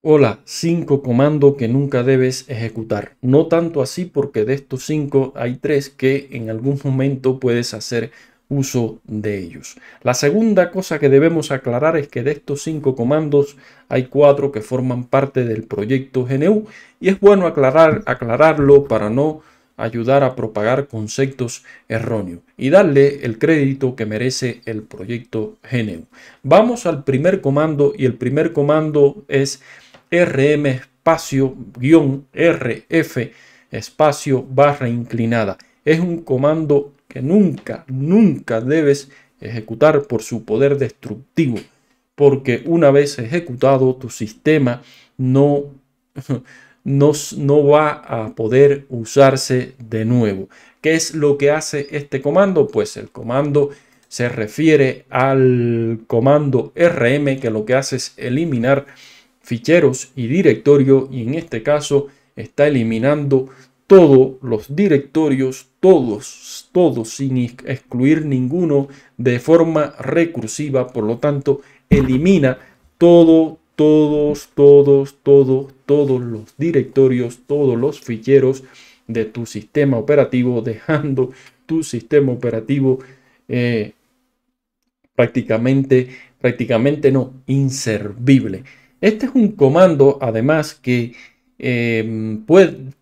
Hola, cinco comandos que nunca debes ejecutar. No tanto así porque de estos 5 hay 3 que en algún momento puedes hacer uso de ellos. La segunda cosa que debemos aclarar es que de estos 5 comandos hay 4 que forman parte del proyecto GNU y es bueno aclarar, aclararlo para no ayudar a propagar conceptos erróneos y darle el crédito que merece el proyecto GNU. Vamos al primer comando y el primer comando es RM espacio guión RF espacio barra inclinada. Es un comando que nunca, nunca debes ejecutar por su poder destructivo, porque una vez ejecutado tu sistema no, no, no va a poder usarse de nuevo. ¿Qué es lo que hace este comando? Pues el comando se refiere al comando RM que lo que hace es eliminar ficheros y directorio y en este caso está eliminando todos los directorios, todos, todos, sin excluir ninguno de forma recursiva. Por lo tanto, elimina todo, todos, todos, todos, todos los directorios, todos los ficheros de tu sistema operativo, dejando tu sistema operativo eh, prácticamente, prácticamente no, inservible. Este es un comando, además, que em,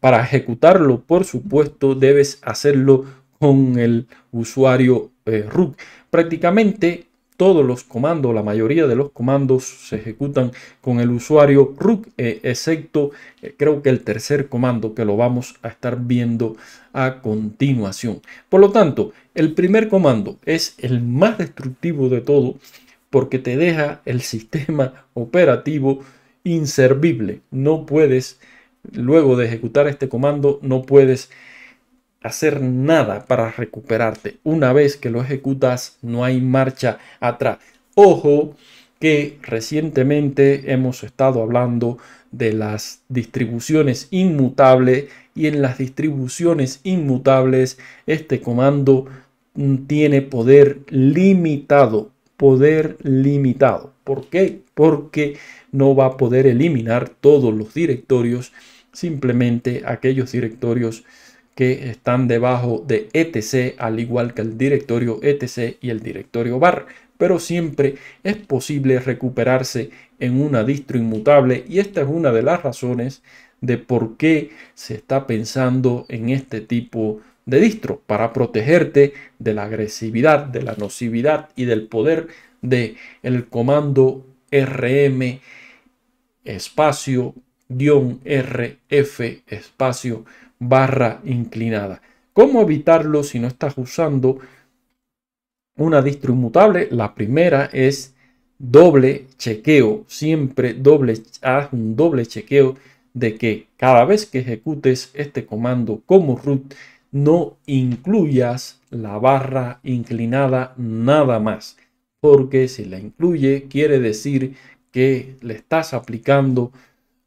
para ejecutarlo, por supuesto, debes hacerlo con el usuario eh, root. Prácticamente todos los comandos, la mayoría de los comandos se ejecutan con el usuario root, eh, excepto eh, creo que el tercer comando que lo vamos a estar viendo a continuación. Por lo tanto, el primer comando es el más destructivo de todo porque te deja el sistema operativo inservible. No puedes, luego de ejecutar este comando, no puedes hacer nada para recuperarte. Una vez que lo ejecutas, no hay marcha atrás. Ojo que recientemente hemos estado hablando de las distribuciones inmutables y en las distribuciones inmutables este comando tiene poder limitado poder limitado. ¿Por qué? Porque no va a poder eliminar todos los directorios, simplemente aquellos directorios que están debajo de etc, al igual que el directorio etc y el directorio bar. Pero siempre es posible recuperarse en una distro inmutable y esta es una de las razones de por qué se está pensando en este tipo de de distro para protegerte de la agresividad, de la nocividad y del poder de el comando rm espacio rf espacio barra inclinada. ¿Cómo evitarlo si no estás usando una distro inmutable? La primera es doble chequeo, siempre doble, haz un doble chequeo de que cada vez que ejecutes este comando como root no incluyas la barra inclinada nada más, porque si la incluye quiere decir que le estás aplicando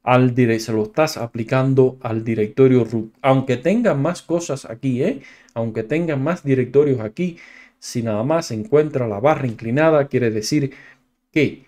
al se lo estás aplicando al directorio root. Aunque tenga más cosas aquí, ¿eh? aunque tenga más directorios aquí, si nada más encuentra la barra inclinada, quiere decir que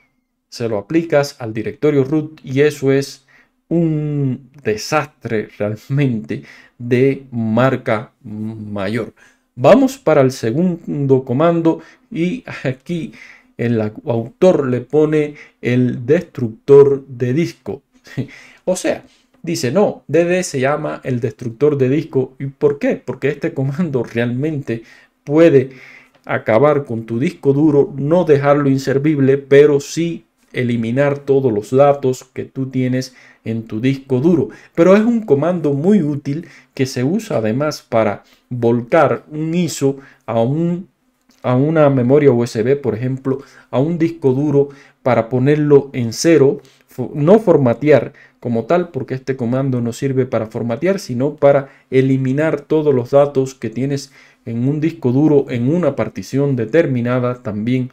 se lo aplicas al directorio root y eso es un desastre realmente de marca mayor. Vamos para el segundo comando y aquí el autor le pone el destructor de disco. o sea, dice, no, DD se llama el destructor de disco. ¿Y por qué? Porque este comando realmente puede acabar con tu disco duro, no dejarlo inservible, pero sí eliminar todos los datos que tú tienes en tu disco duro. Pero es un comando muy útil que se usa además para volcar un ISO a, un, a una memoria USB, por ejemplo, a un disco duro para ponerlo en cero, no formatear como tal, porque este comando no sirve para formatear, sino para eliminar todos los datos que tienes en un disco duro, en una partición determinada también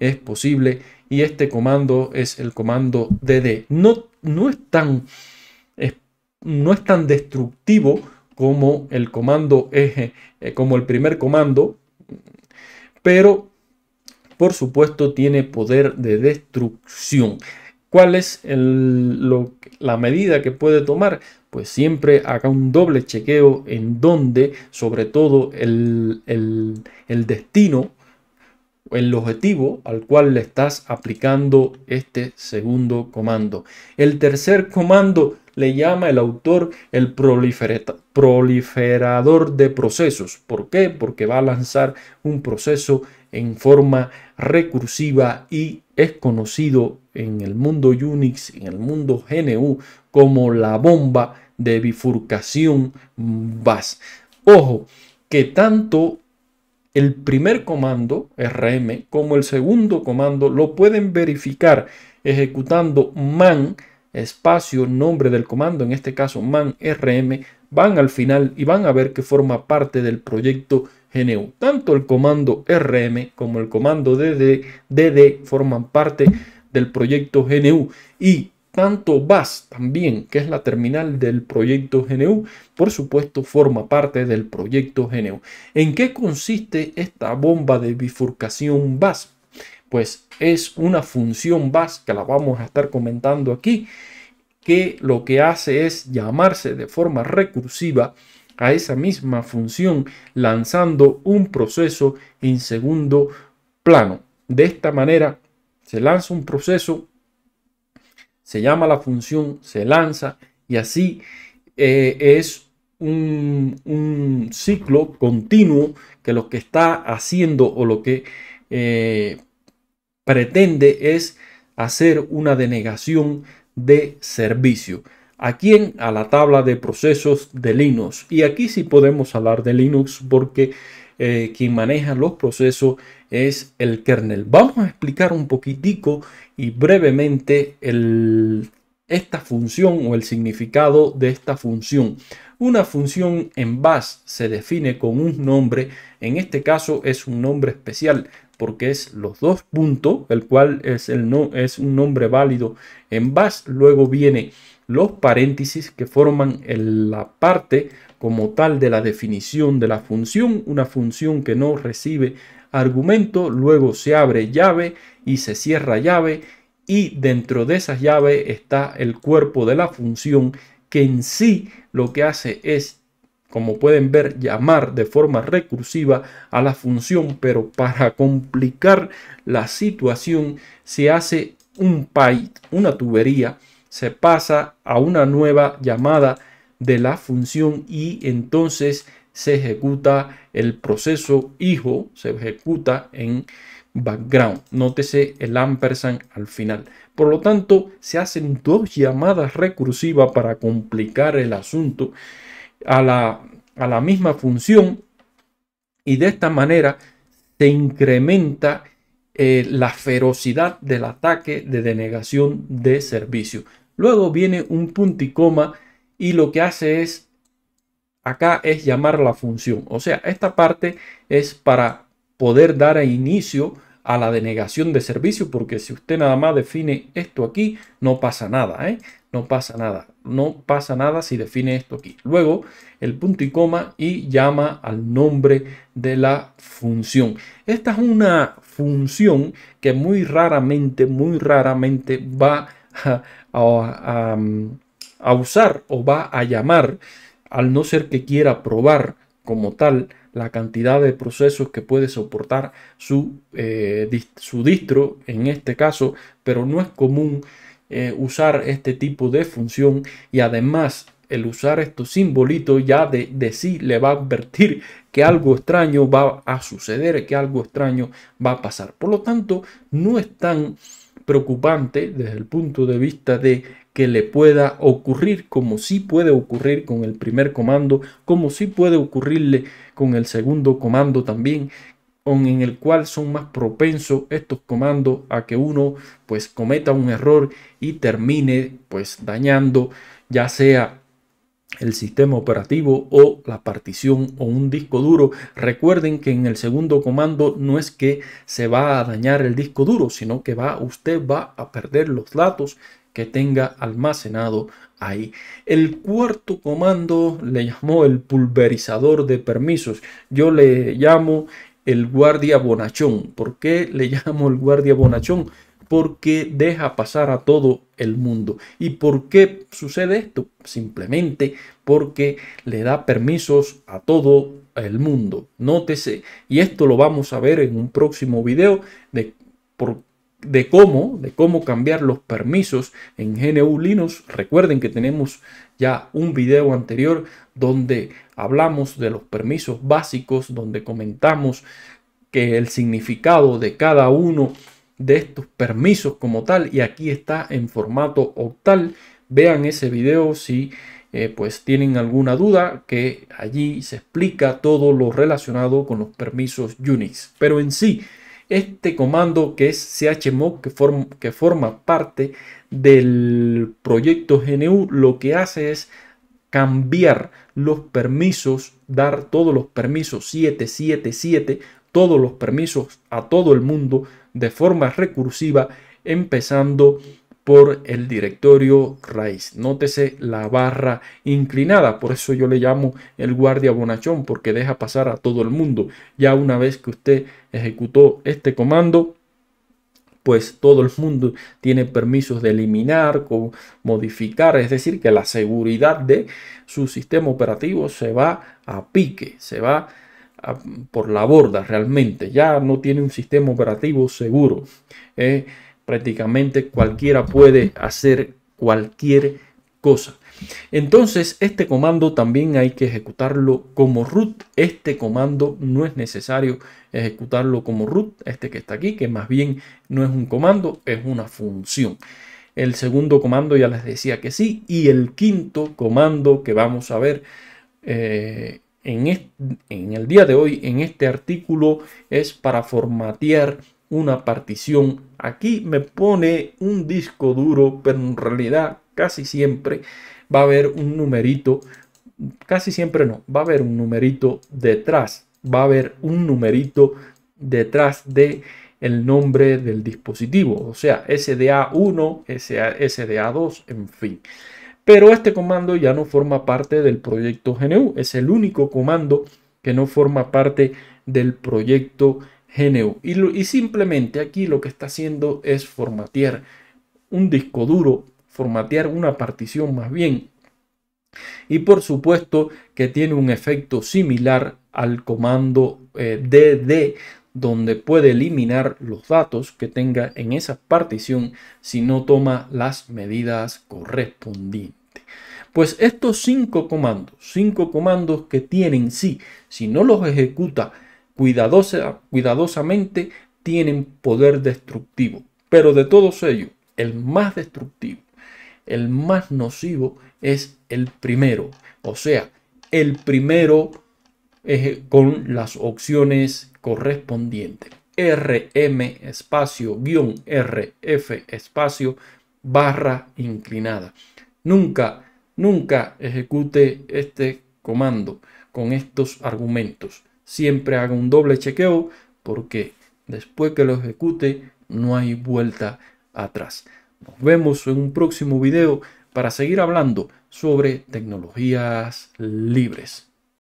es posible y este comando es el comando dd. No, no, es, tan, no es tan destructivo como el comando eje, eh, como el primer comando, pero por supuesto tiene poder de destrucción. ¿Cuál es la medida que puede tomar? Pues siempre haga un doble chequeo en donde, sobre todo, el, el destino el objetivo al cual le estás aplicando este segundo comando. El tercer comando le llama el autor el proliferador de procesos. ¿Por qué? Porque va a lanzar un proceso en forma recursiva y es conocido en el mundo Unix, en el mundo GNU, como la bomba de bifurcación BAS. Ojo, que tanto el primer comando, RM, como el segundo comando, lo pueden verificar ejecutando man, espacio, nombre del comando, en este caso man RM, van al final y van a ver que forma parte del proyecto GNU. Tanto el comando RM como el comando DD, forman parte del proyecto GNU y tanto BAS también, que es la terminal del proyecto GNU, por supuesto forma parte del proyecto GNU. ¿En qué consiste esta bomba de bifurcación BAS? Pues es una función BAS que la vamos a estar comentando aquí, que lo que hace es llamarse de forma recursiva a esa misma función lanzando un proceso en segundo plano. De esta manera se lanza un proceso se llama la función, se lanza y así eh, es un, ciclo continuo que lo que está haciendo o lo que eh, pretende es hacer una denegación de servicio. ¿A quién? A la tabla de procesos de Linux. Y aquí sí podemos hablar de Linux porque eh, quien maneja los procesos es el kernel. Vamos a explicar un poquitico y brevemente esta función o el significado de esta función. Una función en bash se define con un nombre, en este caso es un nombre especial porque es los dos puntos, el cual es, no, es un nombre válido en bash. Luego viene los paréntesis que forman la parte como tal de la definición de la función, una función que no recibe argumento, luego se abre llave y se cierra llave y dentro de esas llave está el cuerpo de la función que en sí lo que hace es, como pueden ver, llamar de forma recursiva a la función, pero para complicar la situación se hace un pipe, una tubería, se pasa a una nueva llamada de la función y entonces se ejecuta el proceso hijo, se ejecuta en background. Nótese el ampersand al final. Por lo tanto, se hacen dos llamadas recursivas para complicar el asunto a la, a la misma función y de esta manera se incrementa eh, la ferocidad del ataque de denegación de servicio. Luego viene un punto y coma y lo que hace es, acá es llamar la función. O sea, esta parte es para poder dar inicio a la denegación de servicio, porque si usted nada más define esto aquí, no pasa nada, ¿eh? No pasa nada, no pasa nada si define esto aquí. Luego, el punto y coma y llama al nombre de la función. Esta es una función que muy raramente, muy raramente va a, a usar o va a llamar, al no ser que quiera probar como tal la cantidad de procesos que puede soportar su, eh, su distro en este caso, pero no es común eh, usar este tipo de función y además el usar estos simbolitos ya de, de, sí le va a advertir que algo extraño va a suceder, que algo extraño va a pasar. Por lo tanto, no es tan preocupante desde el punto de vista de que le pueda ocurrir, como sí puede ocurrir con el primer comando, como sí puede ocurrirle con el segundo comando también, en el cual son más propensos estos comandos a que uno pues cometa un error y termine pues dañando ya sea el sistema operativo o la partición o un disco duro. Recuerden que en el segundo comando no es que se va a dañar el disco duro, sino que va, usted va a perder los datos que tenga almacenado ahí. El cuarto comando le llamó el pulverizador de permisos. Yo le llamo el guardia bonachón. ¿Por qué le llamo el guardia bonachón? Porque deja pasar a todo el mundo. ¿Y por qué sucede esto? Simplemente porque le da permisos a todo el mundo. Nótese, y esto lo vamos a ver en un próximo video de por de cómo, de cómo cambiar los permisos en GNU Linux. Recuerden que tenemos ya un video anterior donde hablamos de los permisos básicos, donde comentamos que el significado de cada uno de estos permisos como tal y aquí está en formato octal. Vean ese video si eh, pues tienen alguna duda que allí se explica todo lo relacionado con los permisos Unix. Pero en sí, este comando que es chmod que, que forma parte del proyecto GNU lo que hace es cambiar los permisos, dar todos los permisos 777, todos los permisos a todo el mundo de forma recursiva, empezando por el directorio raíz. Nótese la barra inclinada, por eso yo le llamo el guardia bonachón, porque deja pasar a todo el mundo. Ya una vez que usted ejecutó este comando, pues todo el mundo tiene permisos de eliminar, modificar, es decir, que la seguridad de su sistema operativo se va a pique, se va por la borda realmente, ya no tiene un sistema operativo seguro. ¿eh? prácticamente cualquiera puede hacer cualquier cosa. Entonces, este comando también hay que ejecutarlo como root. Este comando no es necesario ejecutarlo como root, este que está aquí, que más bien no es un comando, es una función. El segundo comando ya les decía que sí. Y el quinto comando que vamos a ver eh, en, en el día de hoy en este artículo es para formatear una partición. Aquí me pone un disco duro, pero en realidad casi siempre va a haber un numerito, casi siempre no, va a haber un numerito detrás, va a haber un numerito detrás de el nombre del dispositivo, o sea, SDA1, SDA2, en fin. Pero este comando ya no forma parte del proyecto GNU, es el único comando que no forma parte del proyecto GNU y, simplemente aquí lo que está haciendo es formatear un disco duro, formatear una partición más bien. Y por supuesto que tiene un efecto similar al comando DD eh, donde puede eliminar los datos que tenga en esa partición si no toma las medidas correspondientes. Pues estos cinco comandos, cinco comandos que tienen sí, si no los ejecuta cuidadosamente tienen poder destructivo. Pero de todos ellos, el más destructivo, el más nocivo es el primero. O sea, el primero con las opciones correspondientes. RM espacio guión RF espacio barra inclinada. Nunca, nunca ejecute este comando con estos argumentos siempre haga un doble chequeo porque después que lo ejecute no hay vuelta atrás. Nos vemos en un próximo video para seguir hablando sobre tecnologías libres.